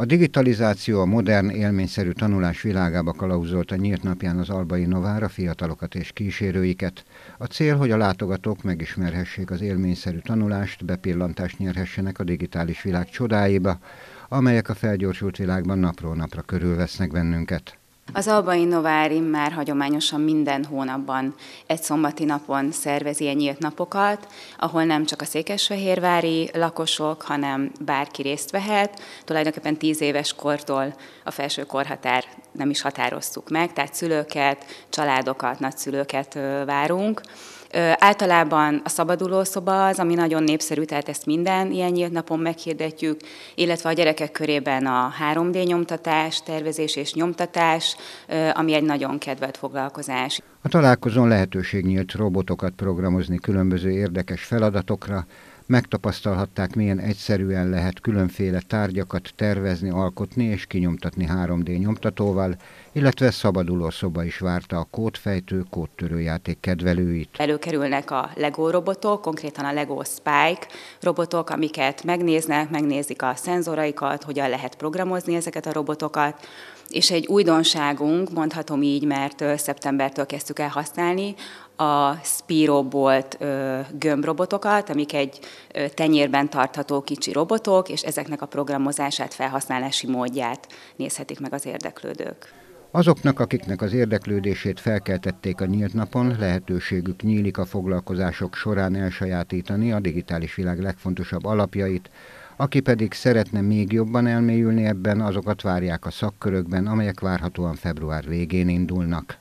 A digitalizáció a modern, élményszerű tanulás világába kalauzolta nyílt napján az Albai Novára fiatalokat és kísérőiket. A cél, hogy a látogatók megismerhessék az élményszerű tanulást, bepillantást nyerhessenek a digitális világ csodáiba, amelyek a felgyorsult világban napról napra körülvesznek bennünket. Az Albai Novárim már hagyományosan minden hónapban egy szombati napon szervez ilyen nyílt napokat, ahol nem csak a székesfehérvári lakosok, hanem bárki részt vehet. Tulajdonképpen tíz éves kortól a felső korhatár nem is határoztuk meg, tehát szülőket, családokat, nagyszülőket várunk. Általában a szabaduló szoba az, ami nagyon népszerű, tehát ezt minden ilyen nyílt napon meghirdetjük, illetve a gyerekek körében a 3D nyomtatás, tervezés és nyomtatás, ami egy nagyon kedvelt foglalkozás. A találkozón lehetőség nyílt robotokat programozni különböző érdekes feladatokra, Megtapasztalhatták, milyen egyszerűen lehet különféle tárgyakat tervezni, alkotni és kinyomtatni 3D nyomtatóval, illetve szabaduló szoba is várta a kódfejtő, kódtörőjáték kedvelőit. Előkerülnek a LEGO robotok, konkrétan a LEGO Spike robotok, amiket megnéznek, megnézik a szenzoraikat, hogyan lehet programozni ezeket a robotokat, és egy újdonságunk, mondhatom így, mert szeptembertől kezdtük el használni, a Spirobolt gömbrobotokat, amik egy tenyérben tartható kicsi robotok, és ezeknek a programozását, felhasználási módját nézhetik meg az érdeklődők. Azoknak, akiknek az érdeklődését felkeltették a nyílt napon, lehetőségük nyílik a foglalkozások során elsajátítani a digitális világ legfontosabb alapjait, aki pedig szeretne még jobban elmélyülni ebben, azokat várják a szakkörökben, amelyek várhatóan február végén indulnak.